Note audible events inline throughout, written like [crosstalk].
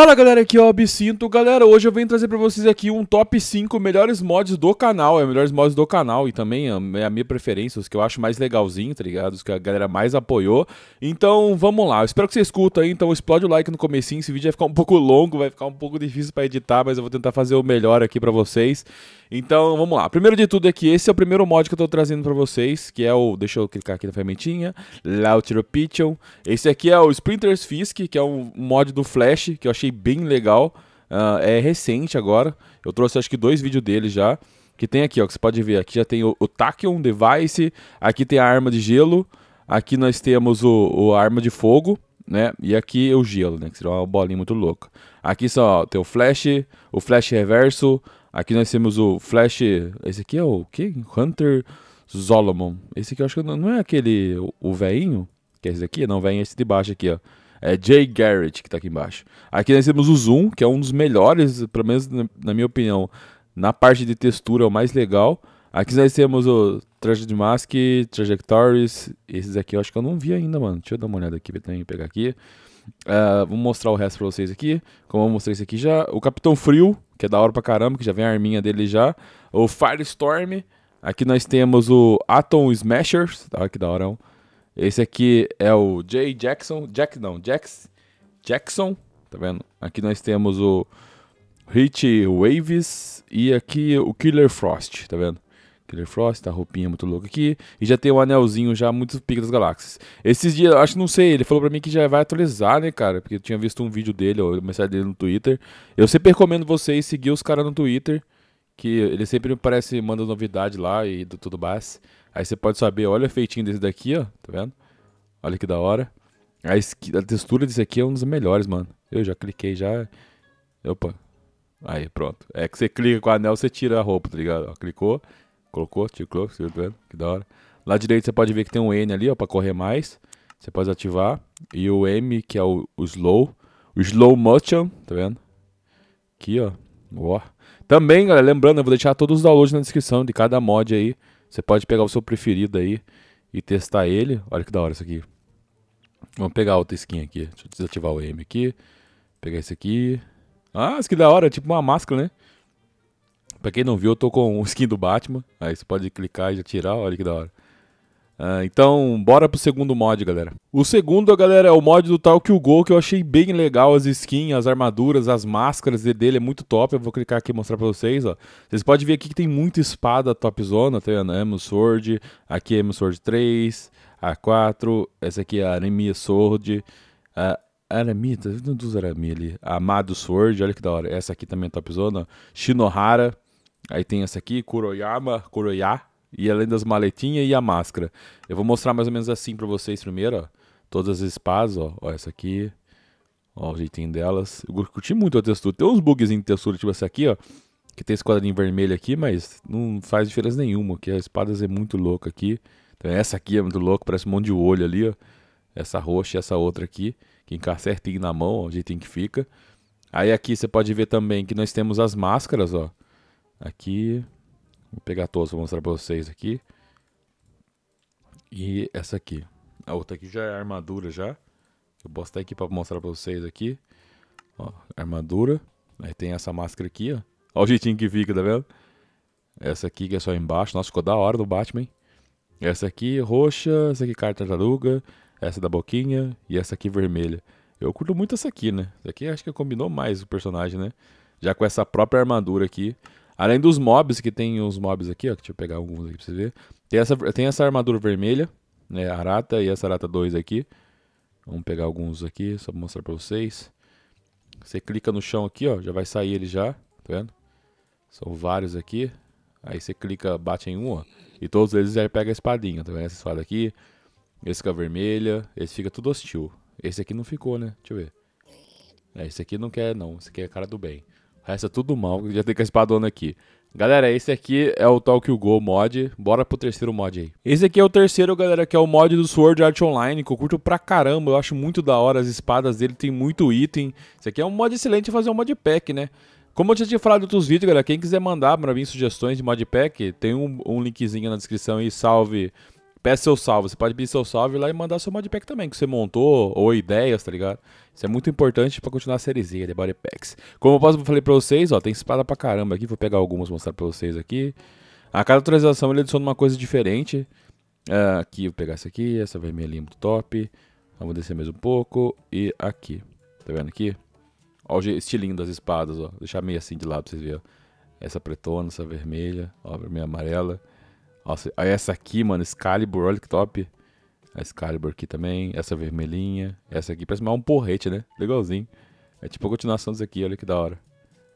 Fala galera, aqui é o Absinto. Galera, hoje eu venho trazer pra vocês aqui um top 5 melhores mods do canal. É melhores mods do canal e também ah, é a minha preferência, os que eu acho mais legalzinho, tá ligado? Os que a galera mais apoiou. Então, vamos lá. Eu espero que você escuta aí, então explode o like no comecinho. Esse vídeo vai ficar um pouco longo, vai ficar um pouco difícil pra editar, mas eu vou tentar fazer o melhor aqui pra vocês. Então, vamos lá. Primeiro de tudo é que esse é o primeiro mod que eu tô trazendo pra vocês, que é o... Deixa eu clicar aqui na fermentinha. Lautero Pigeon. Esse aqui é o Sprinter's Fisk, que é um mod do Flash, que eu achei achei bem legal. Uh, é recente agora. Eu trouxe acho que dois vídeos dele já. Que tem aqui, ó, que você pode ver. Aqui já tem o, o Tachyon Device, aqui tem a arma de gelo, aqui nós temos o, o arma de fogo, né? E aqui é o gelo, né? Que seria uma bolinha muito louca. Aqui só ó, tem o flash, o flash reverso. Aqui nós temos o flash. Esse aqui é o que? Hunter Solomon. Esse aqui eu acho que não, não é aquele. O, o veinho? Que é esse aqui Não, o veinho é esse de baixo aqui, ó. É Jay Garrett, que está aqui embaixo. Aqui nós temos o Zoom, que é um dos melhores, pelo menos na, minha opinião, na parte de textura é o mais legal. Aqui nós temos o Tragedy Mask, Trajectories. Esses aqui eu acho que eu não vi ainda, mano. Deixa eu dar uma olhada aqui, também pegar aqui. Uh, vou mostrar o resto pra vocês aqui. Como eu mostrei isso aqui já. O Capitão Frio, que é da hora pra caramba, que já vem a arminha dele já. O Firestorm. Aqui nós temos o Atom Smashers. Tá, que da hora. um. Esse aqui é o Jay Jackson. Jack não, Jax, Jackson. Tá vendo? Aqui nós temos o Rich Waves e aqui o Killer Frost, tá vendo? Killer Frost, a roupinha muito louca aqui. E já tem o um anelzinho já muito pica das galáxias. Esses dias, acho que não sei, ele falou pra mim que já vai atualizar, né, cara? Porque eu tinha visto um vídeo dele, ou mensagem dele no Twitter. Eu sempre recomendo vocês seguir os caras no Twitter que ele sempre parece, manda novidade lá e do tudo mais. Aí você pode saber, olha o feitinho desse daqui, ó, tá vendo? Olha que da hora. A, a textura desse aqui é um dos melhores, mano. Eu já cliquei, já... Opa. Aí, pronto. É que você clica com o anel, você tira a roupa, tá ligado? Ó, clicou, colocou, tirou, tá vendo? Que da hora. Lá direito você pode ver que tem um N ali, ó, pra correr mais. Você pode ativar. E o M, que é o, o slow. O slow motion, tá vendo? Aqui, ó. Também, galera, lembrando, eu vou deixar todos os downloads na descrição de cada mod aí. Você pode pegar o seu preferido aí e testar ele. Olha que da hora isso aqui. Vamos pegar outra skin aqui. Deixa eu desativar o M aqui. Pegar esse aqui. Ah, isso que da hora, é tipo uma máscara, né? Pra quem não viu, eu tô com o [laughs] skin do Batman. Aí você pode clicar e já tirar, olha que da hora. Uh, então, bora pro segundo mod, galera. O segundo, galera, é o mod do tal que o Gol, que eu achei bem legal as skins, as armaduras, as máscaras dele, é muito top. Eu vou clicar aqui e mostrar pra vocês, ó. Vocês podem ver aqui que tem muita espada top zona, tá vendo? Emo Sword, aqui é Emo Sword 3, A4, essa aqui é a Anemia Sword, a Aramia, tá vendo dos Aramia ali? Amado Sword, olha que da hora. Essa aqui também é top zona, Shinohara, aí tem essa aqui, Kuroyama, Kuroya, e além das maletinhas e a máscara. Eu vou mostrar mais ou menos assim para vocês primeiro, ó. Todas as espadas, ó. ó. essa aqui. Ó, o jeitinho delas. Eu curti muito a textura. Tem uns bugs em textura, tipo essa aqui, ó. Que tem esse quadradinho vermelho aqui, mas não faz diferença nenhuma. Que as espadas é muito louca aqui. Então, essa aqui é muito louca, parece um monte de olho ali, ó. Essa roxa e essa outra aqui. Que encaixa certinho na mão, ó, o jeitinho que fica. Aí aqui você pode ver também que nós temos as máscaras, ó. Aqui, Vou pegar todas para mostrar para vocês aqui. E essa aqui. A outra aqui já é armadura já. Eu posso estar aqui para mostrar para vocês aqui. Ó, armadura. Aí tem essa máscara aqui, ó. Olha o jeitinho que fica, tá vendo? Essa aqui que é só embaixo. Nossa, ficou da hora do Batman. Essa aqui é roxa, essa aqui é carta tartaruga, essa é da boquinha e essa aqui vermelha. Eu curto muito essa aqui, né? Essa aqui acho que combinou mais o personagem, né? Já com essa própria armadura aqui. Além dos mobs, que tem os mobs aqui, ó, deixa eu pegar alguns aqui pra você ver. Tem essa, tem essa armadura vermelha, né, Arata, e essa Arata 2 aqui. Vamos pegar alguns aqui, só pra mostrar pra vocês. Você clica no chão aqui, ó, já vai sair ele já, tá vendo? São vários aqui. Aí você clica, bate em um, ó, e todos eles já pega a espadinha, tá vendo? Essa espada aqui, esse fica vermelha, esse fica tudo hostil. Esse aqui não ficou, né? Deixa eu ver. É, esse aqui não quer não, esse aqui é a cara do bem. Resta tudo mal, já tem que a espadona aqui. Galera, esse aqui é o Tokyo Go mod, bora pro terceiro mod aí. Esse aqui é o terceiro, galera, que é o mod do Sword Art Online, que eu curto pra caramba, eu acho muito da hora as espadas dele, tem muito item. Esse aqui é um mod excelente fazer um mod pack, né? Como eu já tinha falado em outros vídeos, galera, quem quiser mandar pra mim sugestões de modpack, tem um, um linkzinho na descrição aí, salve Peça seu salvo. Você pode pedir seu salvo lá e mandar seu modpack também, que você montou, ou ideias, tá ligado? Isso é muito importante para continuar a sériezinha de body packs. Como eu posso falei pra vocês, ó, tem espada pra caramba aqui. Vou pegar algumas mostrar pra vocês aqui. A cada atualização ele adiciona uma coisa diferente. Uh, aqui, vou pegar essa aqui, essa vermelhinha muito top. Vamos descer mais um pouco. E aqui. Tá vendo aqui? Ó o estilinho das espadas, ó. Vou deixar meio assim de lado pra vocês verem. Ó. Essa pretona, essa vermelha, ó, vermelha amarela. Nossa, essa aqui, mano, Excalibur, olha que top. A Excalibur aqui também, essa vermelhinha. Essa aqui parece mais um porrete, né? Legalzinho. É tipo a continuação disso aqui, olha que da hora.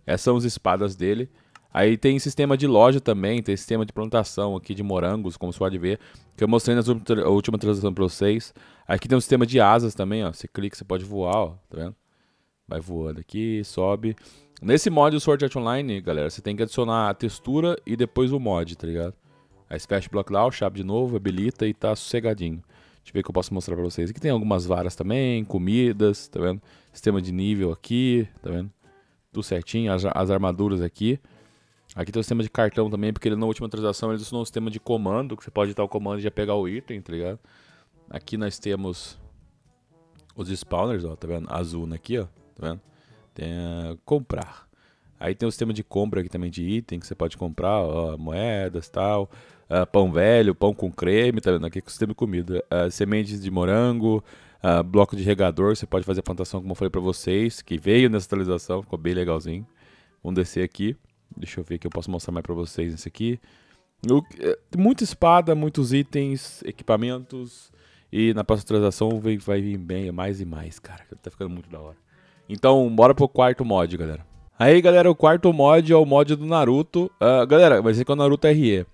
Essas são as espadas dele. Aí tem sistema de loja também, tem sistema de plantação aqui de morangos, como você pode ver, que eu mostrei na última transação pra vocês. Aqui tem um sistema de asas também, ó. Você clica, você pode voar, ó, tá vendo? Vai voando aqui, sobe. Nesse mod do Sword Art Online, galera, você tem que adicionar a textura e depois o mod, tá ligado? Aí você fecha o bloco lá, chave de novo, habilita e tá sossegadinho. Deixa eu ver o que eu posso mostrar pra vocês. Aqui tem algumas varas também, comidas, tá vendo? Sistema de nível aqui, tá vendo? Tudo certinho, as, as armaduras aqui. Aqui tem o sistema de cartão também, porque ele, na última atualização ele adicionou um sistema de comando, que você pode dar o comando e já pegar o item, tá ligado? Aqui nós temos os spawners, ó, tá vendo? Azul aqui, ó, tá vendo? Tem eh, comprar. Aí tem o sistema de compra aqui também de item, que você pode comprar, ó, moedas e tal uh, pão velho, pão com creme, tá vendo? Aqui é sistema de comida. Uh, sementes de morango, uh, bloco de regador, você pode fazer a plantação como eu falei para vocês, que veio nessa atualização, ficou bem legalzinho. Vamos descer aqui, deixa eu ver que eu posso mostrar mais para vocês nesse aqui. Eu, eh, muita espada, muitos itens, equipamentos, e na próxima atualização vai, vai vir bem, é mais e mais, cara, tá ficando muito da hora. Então, bora pro quarto mod, galera. Aí, galera, o quarto mod é o mod do Naruto. Uh, galera, vai ser com o Naruto RE.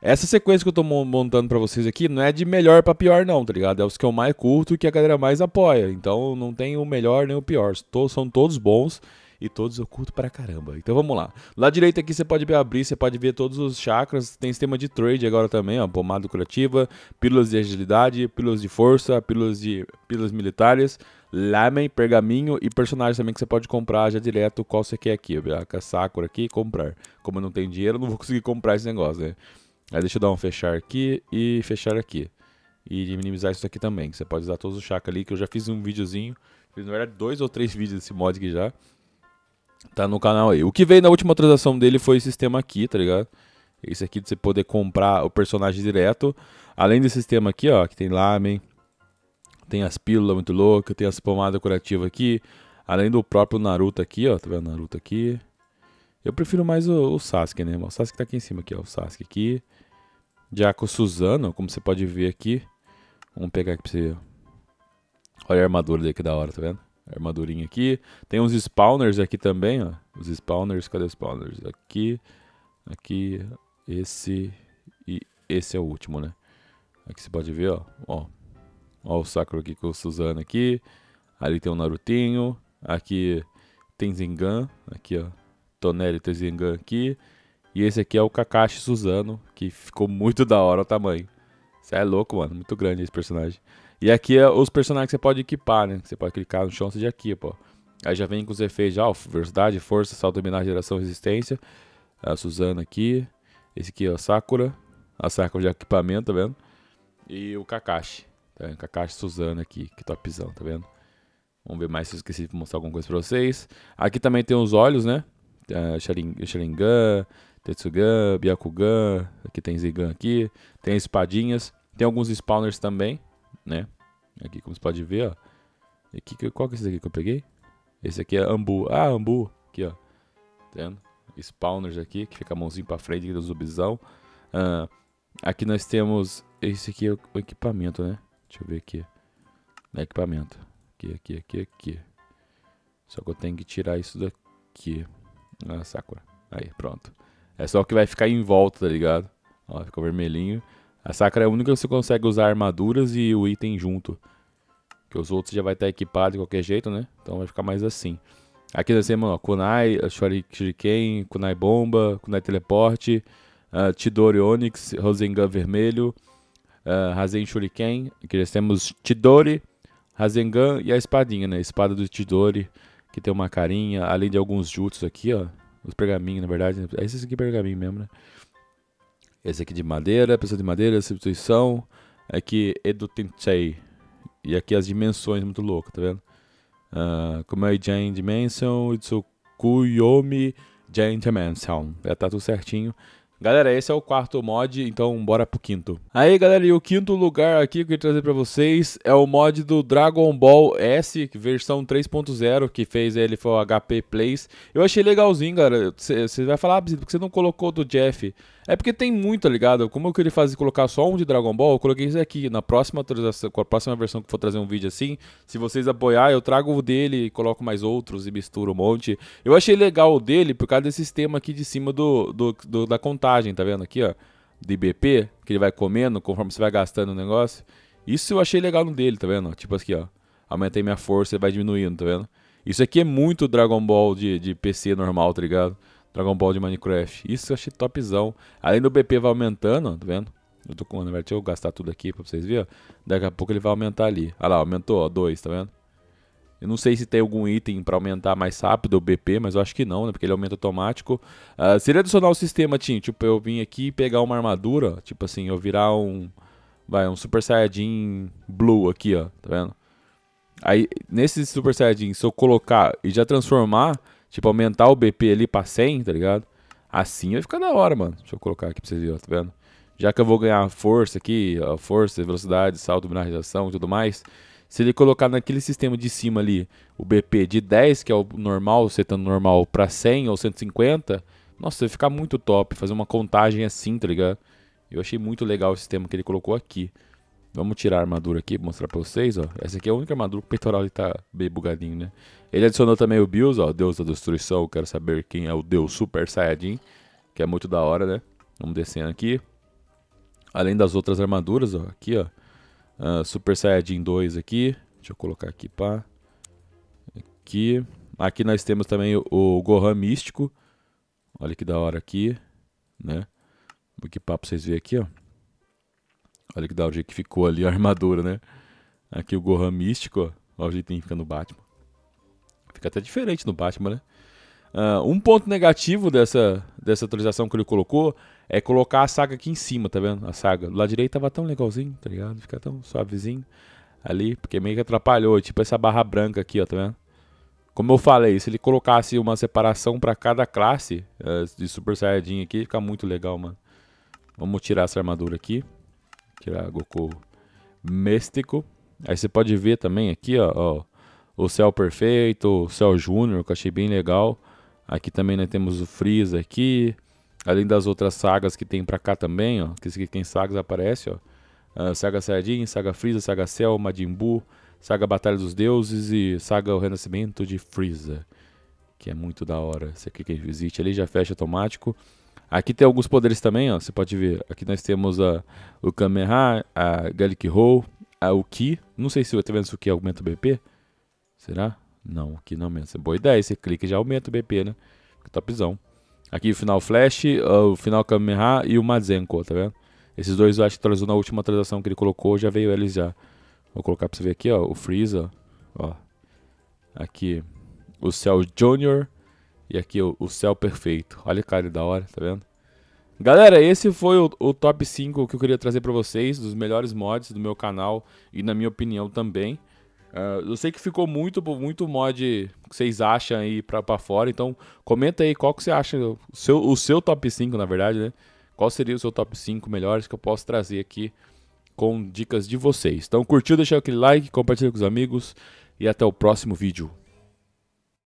Essa sequência que eu tô montando para vocês aqui não é de melhor para pior não, tá ligado? É os que eu mais curto e que a galera mais apoia. Então não tem o melhor nem o pior. São todos bons e todos eu curto pra caramba. Então vamos lá. Lá direito aqui você pode abrir, você pode ver todos os chakras. Tem sistema de trade agora também, ó. Pomada curativa, pílulas de agilidade, pílulas de força, pílulas, de, pílulas militares, lamen, pergaminho e personagens também que você pode comprar já direto qual você quer aqui. A Sakura aqui comprar. Como eu não tenho dinheiro, eu não vou conseguir comprar esse negócio, né? Aí deixa eu dar um fechar aqui e fechar aqui. E minimizar isso aqui também. Você pode usar todos os chakras ali, que eu já fiz um videozinho. Fiz, na verdade, dois ou três [laughs] vídeos desse mod aqui já. Tá no canal aí. O que veio na última atualização dele foi esse sistema aqui, tá ligado? Esse aqui de você poder comprar o personagem direto. Além desse sistema aqui, ó, que tem lamen, tem as pílulas muito loucas, tem as pomadas curativas aqui. Além do próprio Naruto aqui, ó, tá vendo Naruto aqui? Eu prefiro mais o, o Sasuke, né? O Sasuke tá aqui em cima, aqui, ó. O Sasuke aqui. Jaco, Suzano, como você pode ver aqui. Vamos pegar aqui pra você. Olha a armadura dele que da hora, tá vendo? armadurinha aqui. Tem uns spawners aqui também, ó. Os spawners, cadê os spawners? Aqui, aqui, esse e esse é o último, né? Aqui você pode ver, ó. Ó, ó o Sakura aqui com o Suzano aqui. Ali tem o Narutinho. Aqui tem Zingan. Aqui, ó. Tonelli Tezingan aqui. E esse aqui é o Kakashi Suzano, que ficou muito da hora o tamanho. Você é louco, mano. Muito grande esse personagem. E aqui é os personagens que você pode equipar, né? Você pode clicar no chão, você já equipa, ó. Aí já vem com os efeitos já, ó, velocidade, força, salto, dominar, geração, resistência. A Suzano aqui. Esse aqui é o Sakura. A Sakura de é equipamento, tá vendo? E o Kakashi. Tá vendo? Kakashi Suzano aqui, que topzão, tá vendo? Vamos ver mais se eu esqueci de mostrar alguma coisa pra vocês. Aqui também tem os olhos, né? uh, é, Sharingan, Tetsugan, Byakugan, aqui tem Zigan aqui, tem espadinhas, tem alguns spawners também, né? Aqui como você pode ver, ó. Aqui, qual que é esse aqui que eu peguei? Esse aqui é Ambu. Ah, Ambu. Aqui, ó. Tá vendo? Spawners aqui, que fica a mãozinha pra frente aqui do zumbizão. Uh, ah, aqui nós temos... Esse aqui é o equipamento, né? Deixa eu ver aqui. É equipamento. Aqui, aqui, aqui, aqui. Só que eu tenho que tirar isso daqui. Ah, Sakura. Aí, pronto. É só o que vai ficar em volta, tá ligado? Ó, ficou vermelhinho. A Sakura é a única que você consegue usar armaduras e o item junto. Que os outros já vai estar equipado de qualquer jeito, né? Então vai ficar mais assim. Aqui nós temos, ó, Kunai, eh, Shuriken, Kunai Bomba, Kunai Teleporte, uh, Tidori Onix, Rosengan Vermelho, uh, ah, Hazen Shuriken. Aqui nós temos Tidori, Rasengan e a espadinha, né? Espada do Chidori que tem uma carinha, além de alguns jutsus aqui, ó. Os pergaminhos, na verdade. Né? É esse aqui é pergaminho mesmo, né? Esse aqui de madeira, pessoa de madeira, substituição. Aqui, é Edo Tensei. E aqui as dimensões, muito louco, tá vendo? Uh, é giant Dimension, Itsukuyomi giant Dimension. Já tá tudo certinho. Galera, esse é o quarto mod, então bora pro quinto. Aí, galera, e o quinto lugar aqui que eu queria trazer pra vocês é o mod do Dragon Ball S, versão 3.0, que fez ele, foi o HP Plays. Eu achei legalzinho, galera. Você vai falar, ah, porque você não colocou do Jeff. É porque tem muito, tá ligado? Como eu queria fazer, colocar só um de Dragon Ball, eu coloquei isso aqui. Na próxima atualização, com a próxima versão que for trazer um vídeo assim, se vocês apoiar, eu trago o dele, coloco mais outros e misturo um monte. Eu achei legal o dele por causa desse sistema aqui de cima do, do, do da contagem contagem, tá vendo aqui, ó? De BP, que ele vai comendo conforme você vai gastando o negócio. Isso eu achei legal no dele, tá vendo? Tipo aqui, assim, ó. Aumentei minha força e vai diminuindo, tá vendo? Isso aqui é muito Dragon Ball de, de PC normal, tá ligado? Dragon Ball de Minecraft. Isso eu achei topzão. Além do BP vai aumentando, tá vendo? Eu tô com, na verdade, deixa eu gastar tudo aqui pra vocês verem. Daqui a pouco ele vai aumentar ali. Olha lá, aumentou, ó, dois tá vendo? Eu não sei se tem algum item para aumentar mais rápido o BP, mas eu acho que não, né? Porque ele aumenta automático. Uh, seria adicionar o sistema, Tim. Tipo, eu vim aqui pegar uma armadura. Tipo assim, eu virar um. Vai, um Super Saiyajin Blue aqui, ó. Tá vendo? Aí, nesse Super Saiyajin, se eu colocar e já transformar, tipo, aumentar o BP ali pra 100, tá ligado? Assim vai ficar da hora, mano. Deixa eu colocar aqui pra vocês verem, ó. Tá vendo? Já que eu vou ganhar força aqui, ó, força, velocidade, salto, mineralização, e tudo mais. Se ele colocar naquele sistema de cima ali o BP de 10, que é o normal, setando normal, para 100 ou 150, nossa, vai ficar muito top. Fazer uma contagem assim, tá ligado? Eu achei muito legal o sistema que ele colocou aqui. Vamos tirar a armadura aqui, mostrar pra vocês, ó. Essa aqui é a única armadura que o peitoral ele tá bem bugadinho, né? Ele adicionou também o Bills, ó, Deus da Destruição. quero saber quem é o Deus Super Saiyajin, que é muito da hora, né? Vamos descendo aqui. Além das outras armaduras, ó, aqui, ó. Uh, Super Saiyajin 2 aqui. Deixa eu colocar aqui, pá. Aqui. Aqui nós temos também o, o Gohan Místico. Olha que da hora aqui, né? Vou equipar pra vocês verem aqui, ó. Olha que da hora o jeito que ficou ali a armadura, né? Aqui o Gohan Místico, ó. Olha o jeito que fica no Batman. Fica até diferente no Batman, né? Uh, um ponto negativo dessa, dessa atualização que ele colocou é colocar a saga aqui em cima, tá vendo? A saga. Do lado direito tava tão legalzinho, tá ligado? Fica tão suavezinho ali, porque meio que atrapalhou. Tipo essa barra branca aqui, ó, tá vendo? Como eu falei, se ele colocasse uma separação para cada classe eh, de Super Saiyajin aqui, fica muito legal, mano. Vamos tirar essa armadura aqui. Tirar Goku Místico. Aí você pode ver também aqui, ó, ó o Céu Perfeito, o Céu Júnior, que eu achei bem legal. Aqui também nós temos o Freeza aqui, Além das outras sagas que tem pra cá também, ó. Que quem sagas aparece, ó. Uh, saga Saiyajin, Saga Freeza, Saga Cell, Majin Buu, Saga Batalha dos Deuses e Saga O Renascimento de Freeza. Que é muito da hora. Esse aqui quem visite ali já fecha automático. Aqui tem alguns poderes também, ó. Você pode ver. Aqui nós temos a, o Kameha, a Galic Roll, a Uki. Não sei se tá o vendo o aqui aumenta o BP. Será? Não, o Ki não aumenta. Boa ideia. Você clica e já aumenta o BP, né? topzão. Aqui o final Flash, ah, o final Kameha e o Mazenko, tá vendo? Esses dois eu acho que trazou na última atualização que ele colocou, já veio eles já. Vou colocar pra você ver aqui, ó, o Freeza, ó. Aqui o Cell Junior e aqui o, o Cell Perfeito. Olha cara, da hora, tá vendo? Galera, esse foi o, o top 5 que eu queria trazer pra vocês, dos melhores mods do meu canal e na minha opinião também. Uh, eu sei que ficou muito, muito mod que vocês acham aí pra, pra fora, então comenta aí qual que você acha, o seu, o seu top 5, na verdade, né? Qual seria o seu top 5 melhores que eu posso trazer aqui com dicas de vocês. Então curtiu, deixa aquele like, compartilha com os amigos e até o próximo vídeo.